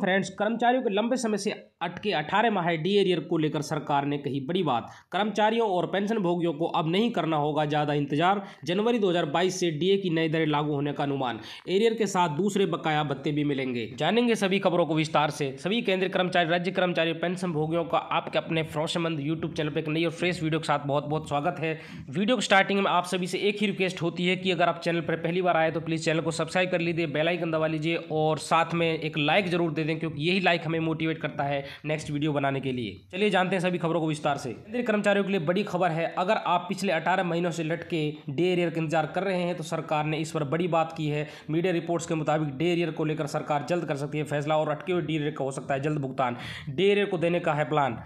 friends कर्मचारियों के लंबे समय से अटके 18 माह डी एरियर को लेकर सरकार ने कही बड़ी बात कर्मचारियों और पेंशन भोगियों को अब नहीं करना होगा ज़्यादा इंतजार जनवरी 2022 से डीए की नई दरें लागू होने का अनुमान एरियर के साथ दूसरे बकाया भत्ते भी मिलेंगे जानेंगे सभी खबरों को विस्तार से सभी केंद्रीय कर्मचारी राज्य कर्मचारी पेंशन भोगियों का आपके अपने फ्रोशमंद यूट्यूब चैनल पर एक नई और फ्रेश वीडियो के साथ बहुत बहुत स्वागत है वीडियो की स्टार्टिंग में आप सभी से एक ही रिक्वेस्ट होती है कि अगर आप चैनल पर पहली बार आए तो प्लीज़ चैनल को सब्सक्राइब कर लीजिए बेलाइकन दबा लीजिए और साथ में एक लाइक जरूर दे दें क्योंकि यही लाइक हमें मोटिवेट करता है नेक्स्ट वीडियो बनाने के लिए चलिए जानते हैं सभी खबरों को विस्तार से केंद्रीय कर्मचारियों के लिए बड़ी खबर है अगर आप पिछले अठारह महीनों से लटके डे एरियर का इंतजार कर रहे हैं तो सरकार ने इस पर बड़ी बात की है मीडिया रिपोर्ट्स के मुताबिक डे एरियर को लेकर सरकार जल्द कर सकती है फैसला और अटके हुए डे एरियर का हो सकता है जल्द भुगतान डे एरियर को देने का है प्लान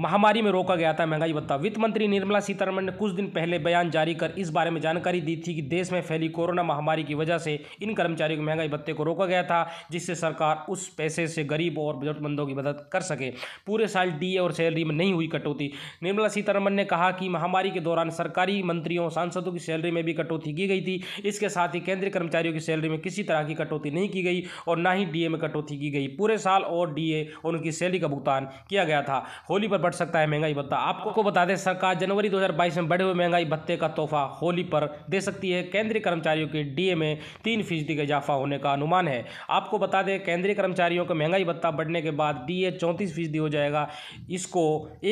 महामारी में रोका गया था महंगाई भत्ता वित्त मंत्री निर्मला सीतारमण ने कुछ दिन पहले बयान जारी कर इस बारे में जानकारी दी थी कि देश में फैली कोरोना महामारी की वजह से इन कर्मचारियों के महंगाई भत्ते को रोका गया था जिससे सरकार उस पैसे से गरीब और जरूरतमंदों की मदद कर सके पूरे साल डीए और सैलरी में नहीं हुई कटौती निर्मला सीतारमण ने कहा कि महामारी के दौरान सरकारी मंत्रियों सांसदों की सैलरी में भी कटौती की गई थी इसके साथ ही केंद्रीय कर्मचारियों की सैलरी में किसी तरह की कटौती नहीं की गई और ना ही डीए में कटौती की गई पूरे साल और डीए और उनकी सैलरी का भुगतान किया गया था होली पर बढ़ सकता है महंगाई भत्ता आपको बता दें सरकार जनवरी 2022 में बढ़े हुए महंगाई भत्ते का तोहफा होली पर दे सकती है केंद्रीय कर्मचारियों के डीए में तीन फीसदी का इजाफा होने का अनुमान है आपको बता दें केंद्रीय कर्मचारियों का महंगाई भत्ता बढ़ने के बाद डी ए चौंतीस फीसदी हो जाएगा इसको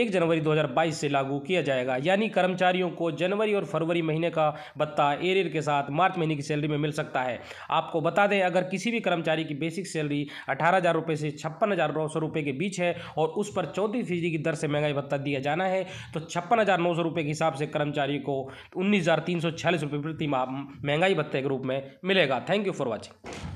एक जनवरी दो से लागू किया जाएगा यानी कर्मचारियों को जनवरी और फरवरी महीने का भत्ता एरियर के साथ मार्च महीने की सैलरी में मिल सकता है आपको बता दें अगर किसी भी कर्मचारी की बेसिक सैलरी अठारह हज़ार रुपए से छप्पन हज़ार नौ सौ रुपए के बीच है और उस पर चौंतीस फीसदी की दर दर से महंगाई भत्ता दिया जाना है तो छप्पन हज़ार नौ सौ रुपये के हिसाब से कर्मचारी को उन्नीस हज़ार तीन सौ छियालीस रुपये प्रति माह महंगाई भत्ते के रूप में मिलेगा थैंक यू फॉर वॉचिंग